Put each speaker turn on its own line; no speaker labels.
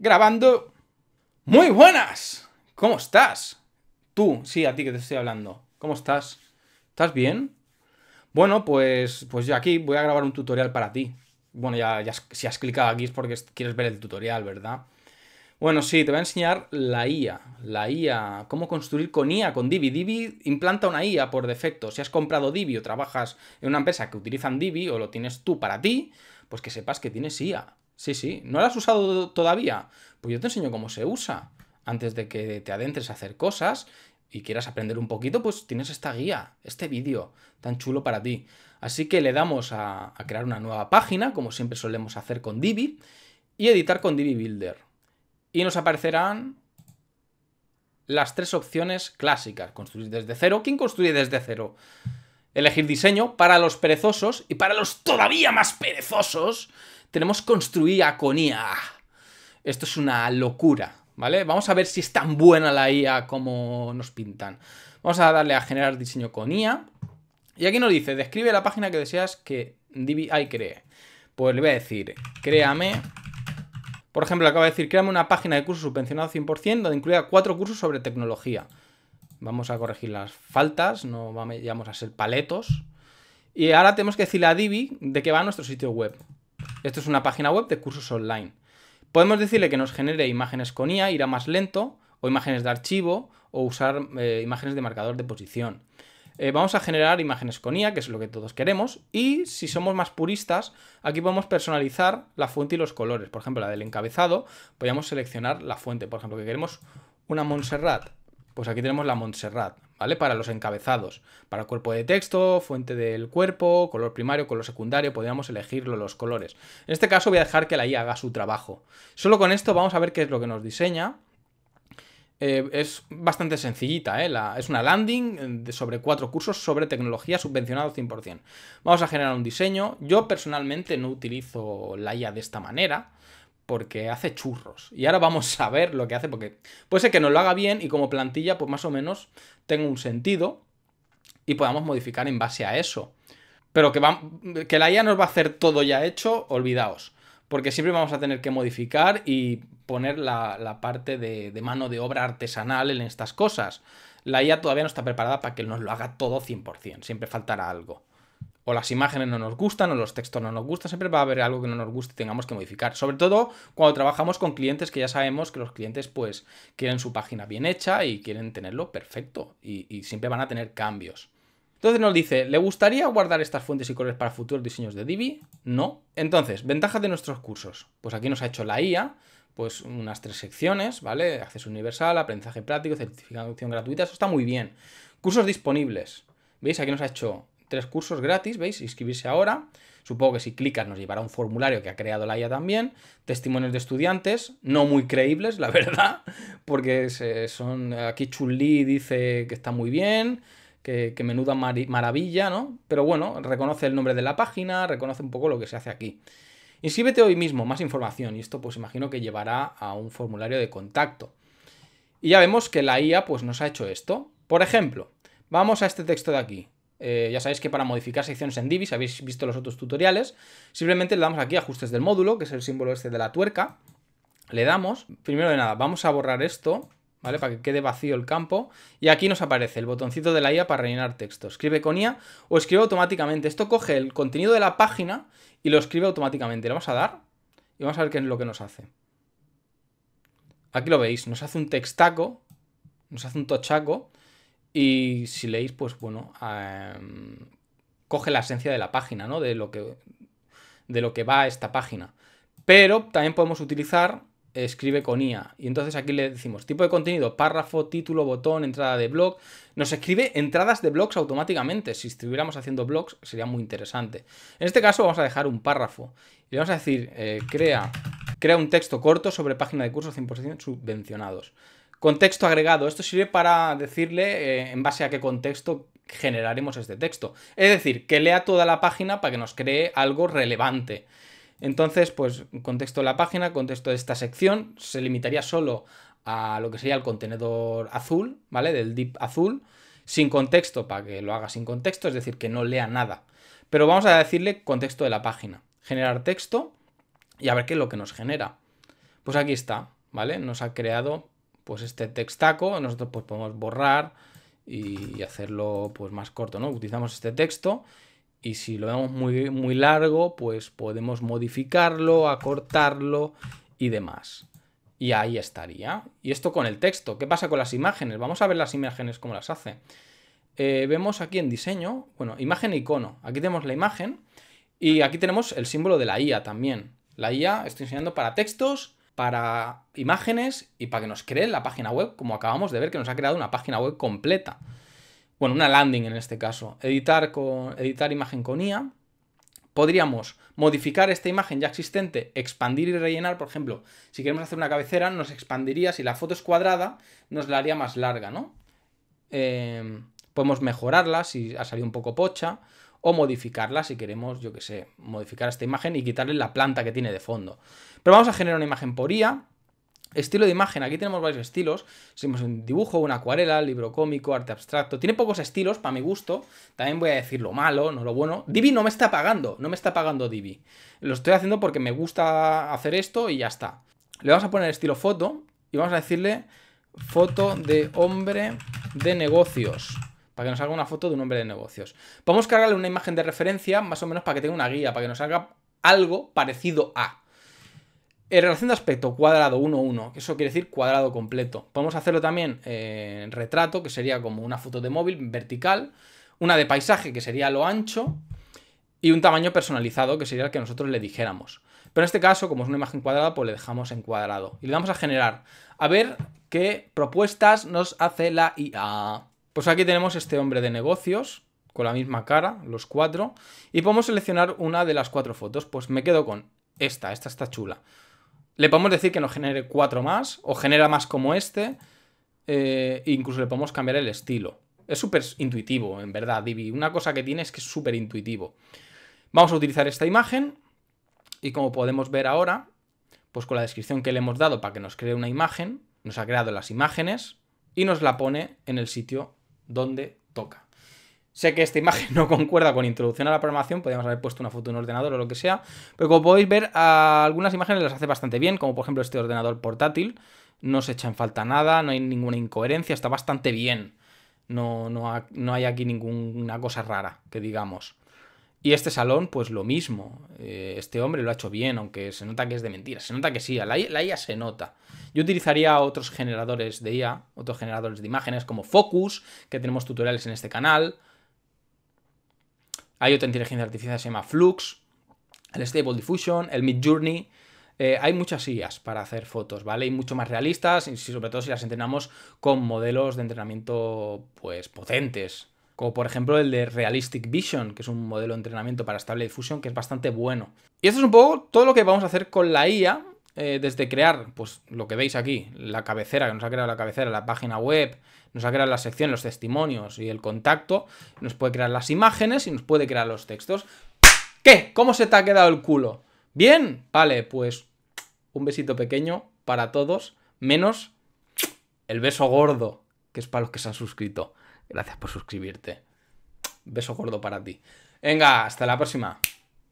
grabando. Muy buenas. ¿Cómo estás? Tú, sí, a ti que te estoy hablando. ¿Cómo estás? ¿Estás bien? Bueno, pues, pues yo aquí voy a grabar un tutorial para ti. Bueno, ya, si has clicado aquí es porque quieres ver el tutorial, ¿verdad? Bueno, sí, te voy a enseñar la IA. La IA, cómo construir con IA, con Divi. Divi implanta una IA por defecto. Si has comprado Divi o trabajas en una empresa que utilizan Divi o lo tienes tú para ti, pues que sepas que tienes IA. Sí, sí. ¿No la has usado todavía? Pues yo te enseño cómo se usa. Antes de que te adentres a hacer cosas y quieras aprender un poquito, pues tienes esta guía, este vídeo tan chulo para ti. Así que le damos a, crear una nueva página, como siempre solemos hacer con Divi, y editar con Divi Builder. Y nos aparecerán las tres opciones clásicas. Construir desde cero. ¿Quién construye desde cero? Elegir diseño para los perezosos y para los todavía más perezosos tenemos construir con IA. Esto es una locura, ¿vale? Vamos a ver si es tan buena la IA como nos pintan. Vamos a darle a generar diseño con IA. Y aquí nos dice, describe la página que deseas que DBI cree. Pues le voy a decir, créame por ejemplo, acaba de decir, créame una página de cursos subvencionado 100% donde incluya cuatro cursos sobre tecnología. Vamos a corregir las faltas, no vamos a ser paletos. Y ahora tenemos que decirle a Divi de qué va nuestro sitio web. Esto es una página web de cursos online. Podemos decirle que nos genere imágenes con IA, irá más lento, o imágenes de archivo, o usar eh, imágenes de marcador de posición. Eh, vamos a generar imágenes con IA, que es lo que todos queremos, y si somos más puristas, aquí podemos personalizar la fuente y los colores. Por ejemplo, la del encabezado, podríamos seleccionar la fuente. Por ejemplo, que queremos una Montserrat, pues aquí tenemos la Montserrat. ¿vale? Para los encabezados, para cuerpo de texto, fuente del cuerpo, color primario, color secundario, podríamos elegir los colores. En este caso voy a dejar que la IA haga su trabajo. Solo con esto vamos a ver qué es lo que nos diseña. Eh, es bastante sencillita, ¿eh? es una landing eh, sobre cuatro cursos sobre tecnología subvencionado 100%. Vamos a generar un diseño. Yo personalmente no utilizo la IA de esta manera, porque hace churros. Y ahora vamos a ver lo que hace, porque puede ser que nos lo haga bien y como plantilla, pues más o menos tenga un sentido y podamos modificar en base a eso. Pero que, va, que la IA nos va a hacer todo ya hecho, olvidaos. Porque siempre vamos a tener que modificar y poner la, parte de, de mano de obra artesanal en estas cosas. La IA todavía no está preparada para que nos lo haga todo 100%, siempre faltará algo o las imágenes no nos gustan o los textos no nos gustan, siempre va a haber algo que no nos guste y tengamos que modificar. Sobre todo cuando trabajamos con clientes que ya sabemos que los clientes pues quieren su página bien hecha y quieren tenerlo perfecto y, siempre van a tener cambios. Entonces nos dice, ¿le gustaría guardar estas fuentes y colores para futuros diseños de Divi? No. Entonces, ventajas de nuestros cursos. Pues aquí nos ha hecho la IA, pues unas tres secciones, ¿vale? Acceso universal, aprendizaje práctico, certificación gratuita, eso está muy bien. Cursos disponibles. ¿Veis? Aquí nos ha hecho tres cursos gratis, ¿veis? Inscribirse ahora. Supongo que si clicas nos llevará un formulario que ha creado la IA también. Testimonios de estudiantes, no muy creíbles, la verdad, porque son... Aquí li dice que está muy bien, que, menuda maravilla, ¿no? Pero bueno, reconoce el nombre de la página, reconoce un poco lo que se hace aquí. Inscríbete hoy mismo, más información. Y esto pues imagino que llevará a un formulario de contacto. Y ya vemos que la IA pues nos ha hecho esto. Por ejemplo, vamos a este texto de aquí. Eh, ya sabéis que para modificar secciones en si habéis visto los otros tutoriales, simplemente le damos aquí ajustes del módulo, que es el símbolo este de la tuerca. Le damos, primero de nada, vamos a borrar esto, ¿vale? Para que quede vacío el campo. Y aquí nos aparece el botoncito de la IA para rellenar texto. Escribe con IA o escribe automáticamente. Esto coge el contenido de la página y lo escribe automáticamente. Le vamos a dar y vamos a ver qué es lo que nos hace. Aquí lo veis, nos hace un textaco, nos hace un tochaco y si leéis, pues bueno, coge la esencia de la página, ¿no? De lo que, de lo que va esta página. Pero también podemos utilizar escribe con IA. Y entonces aquí le decimos tipo de contenido, párrafo, título, botón, entrada de blog. Nos escribe entradas de blogs automáticamente. Si estuviéramos haciendo blogs sería muy interesante. En este caso vamos a dejar un párrafo. Y le vamos a decir, eh, crea, crea un texto corto sobre página de cursos 100% subvencionados. Contexto agregado. Esto sirve para decirle eh, en base a qué contexto generaremos este texto. Es decir, que lea toda la página para que nos cree algo relevante. Entonces, pues contexto de la página, contexto de esta sección, se limitaría solo a lo que sería el contenedor azul, ¿vale? Del deep azul, sin contexto, para que lo haga sin contexto, es decir, que no lea nada. Pero vamos a decirle contexto de la página, generar texto y a ver qué es lo que nos genera. Pues aquí está, ¿vale? Nos ha creado pues este textaco, nosotros pues podemos borrar y hacerlo pues más corto, ¿no? Utilizamos este texto y si lo vemos muy, muy largo, pues podemos modificarlo, acortarlo y demás. Y ahí estaría. Y esto con el texto. ¿Qué pasa con las imágenes? Vamos a ver las imágenes cómo las hace. Eh, vemos aquí en diseño, bueno, imagen e icono. Aquí tenemos la imagen y aquí tenemos el símbolo de la IA también. La IA estoy enseñando para textos para imágenes y para que nos creen la página web, como acabamos de ver que nos ha creado una página web completa. Bueno, una landing en este caso. Editar, con, editar imagen con IA. Podríamos modificar esta imagen ya existente, expandir y rellenar. Por ejemplo, si queremos hacer una cabecera, nos expandiría. Si la foto es cuadrada, nos la haría más larga, ¿no? Eh, podemos mejorarla si ha salido un poco pocha o modificarla si queremos, yo que sé, modificar esta imagen y quitarle la planta que tiene de fondo. Pero vamos a generar una imagen por IA. Estilo de imagen, aquí tenemos varios estilos. si hemos un dibujo, una acuarela, libro cómico, arte abstracto. Tiene pocos estilos, para mi gusto. También voy a decir lo malo, no lo bueno. Divi no me está pagando, no me está pagando Divi. Lo estoy haciendo porque me gusta hacer esto y ya está. Le vamos a poner estilo foto y vamos a decirle foto de hombre de negocios para que nos haga una foto de un hombre de negocios. Podemos cargarle una imagen de referencia, más o menos para que tenga una guía, para que nos haga algo parecido a. En relación de aspecto, cuadrado 1-1, eso quiere decir cuadrado completo. Podemos hacerlo también en retrato, que sería como una foto de móvil vertical, una de paisaje, que sería lo ancho, y un tamaño personalizado, que sería el que nosotros le dijéramos. Pero en este caso, como es una imagen cuadrada, pues le dejamos en cuadrado. Y le damos a generar. A ver qué propuestas nos hace la IA. Pues aquí tenemos este hombre de negocios, con la misma cara, los cuatro, y podemos seleccionar una de las cuatro fotos. Pues me quedo con esta, esta está chula. Le podemos decir que nos genere cuatro más, o genera más como este, eh, e incluso le podemos cambiar el estilo. Es súper intuitivo, en verdad, Divi. Una cosa que tiene es que es súper intuitivo. Vamos a utilizar esta imagen, y como podemos ver ahora, pues con la descripción que le hemos dado para que nos cree una imagen, nos ha creado las imágenes, y nos la pone en el sitio donde toca. Sé que esta imagen no concuerda con introducción a la programación, podríamos haber puesto una foto en un ordenador o lo que sea, pero como podéis ver, algunas imágenes las hace bastante bien, como por ejemplo este ordenador portátil, no se echa en falta nada, no hay ninguna incoherencia, está bastante bien, no, no, no hay aquí ninguna cosa rara, que digamos. Y este salón, pues lo mismo. Eh, este hombre lo ha hecho bien, aunque se nota que es de mentira. Se nota que sí, la, IA se nota. Yo utilizaría otros generadores de IA, otros generadores de imágenes como Focus, que tenemos tutoriales en este canal. Hay otra inteligencia artificial que se llama Flux, el Stable Diffusion, el Mid Journey. Eh, hay muchas IAs para hacer fotos, ¿vale? Y mucho más realistas, y sobre todo si las entrenamos con modelos de entrenamiento, pues, potentes como por ejemplo el de Realistic Vision, que es un modelo de entrenamiento para Stable Diffusion que es bastante bueno. Y esto es un poco todo lo que vamos a hacer con la IA, eh, desde crear, pues lo que veis aquí, la cabecera, que nos ha creado la cabecera, la página web, nos ha creado la sección, los testimonios y el contacto, nos puede crear las imágenes y nos puede crear los textos. ¿Qué? ¿Cómo se te ha quedado el culo? ¿Bien? Vale, pues un besito pequeño para todos, menos el beso gordo, que es para los que se han suscrito. Gracias por suscribirte. Beso gordo para ti. Venga, hasta la próxima.